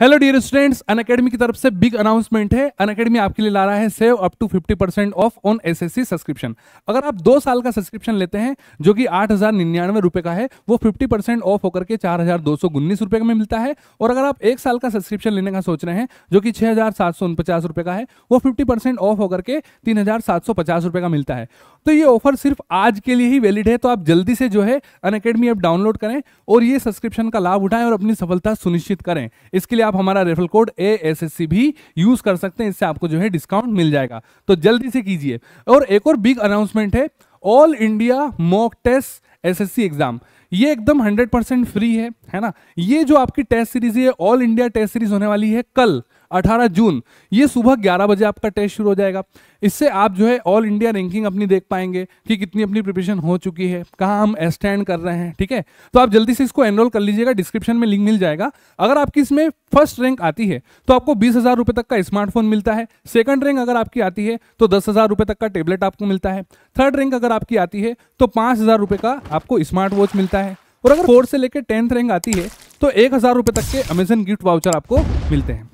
hello dear students Unacademy की तरफ से बिग अनाउंसमेंट है अन अकेडमी आपके लिए ला रहा है save up to 50 percent off on SSC subscription अगर आप दो साल का सब्सक्रिप्शन लेते हैं जो कि आठ हजार निन्यानवे रुपए का है वो 50 परसेंट ऑफ होकर के चार हजार दो सौ उन्नीस रुपए में मिलता है और अगर आप एक साल का सब्सक्रिप्शन लेने का सोच रहे हैं जो कि छह हजार सात सौ उनपचास रुपए का है वो फिफ्टी परसेंट ऑफ होकर के तीन हजार सात सौ पचास रुपए का मिलता है तो ये ऑफर सिर्फ आज के लिए ही वैलिड है तो आप जल्दी से जो है अन अकेडमी ऐप डाउनलोड करें और ये सब्सक्रिप्शन का लाभ उठाएं और अपनी सफलता सुनिश्चित करें इसके लिए आप हमारा referral code A S S C भी यूज कर सकते हैं इससे आपको जो है डिस्काउंट मिल जाएगा तो जल्दी से कीजिए और एक और बिग अनाउंसमेंट है all India mock test SSC exam ये एकदम 100 परसेंट फ्री है है ना ये जो आपकी टेस्ट सीरीज है ऑल इंडिया टेस्ट सीरीज होने वाली है कल 18 जून ये सुबह 11 बजे आपका टेस्ट शुरू हो जाएगा इससे आप जो है ऑल इंडिया रैंकिंग अपनी देख पाएंगे कि कितनी अपनी प्रिपरेशन हो चुकी है कहाँ हम स्टैंड कर रहे हैं ठीक है तो आप जल्दी से इसको एनरोल कर लीजिएगा डिस्क्रिप्शन में लिंक मिल जाएगा अगर आपकी इसमें फर्स्ट रैंक आती है तो आपको बीस हजार रुपए तक का स्मार्टफोन मिलता है सेकंड रैंक अगर आपकी आती है तो दस हजार रुपए तक का टेबलेट आपको मिलता है थर्ड रैंक अगर आपकी आती है तो पांच हजार रुपए का आपको स्मार्ट वॉच मिलता है और अगर फोर्थ से लेकर टेंथ रैंक आती है तो एक हज़ार रुपए तक के अमेजन गिफ्ट वाउचर आपको मिलते हैं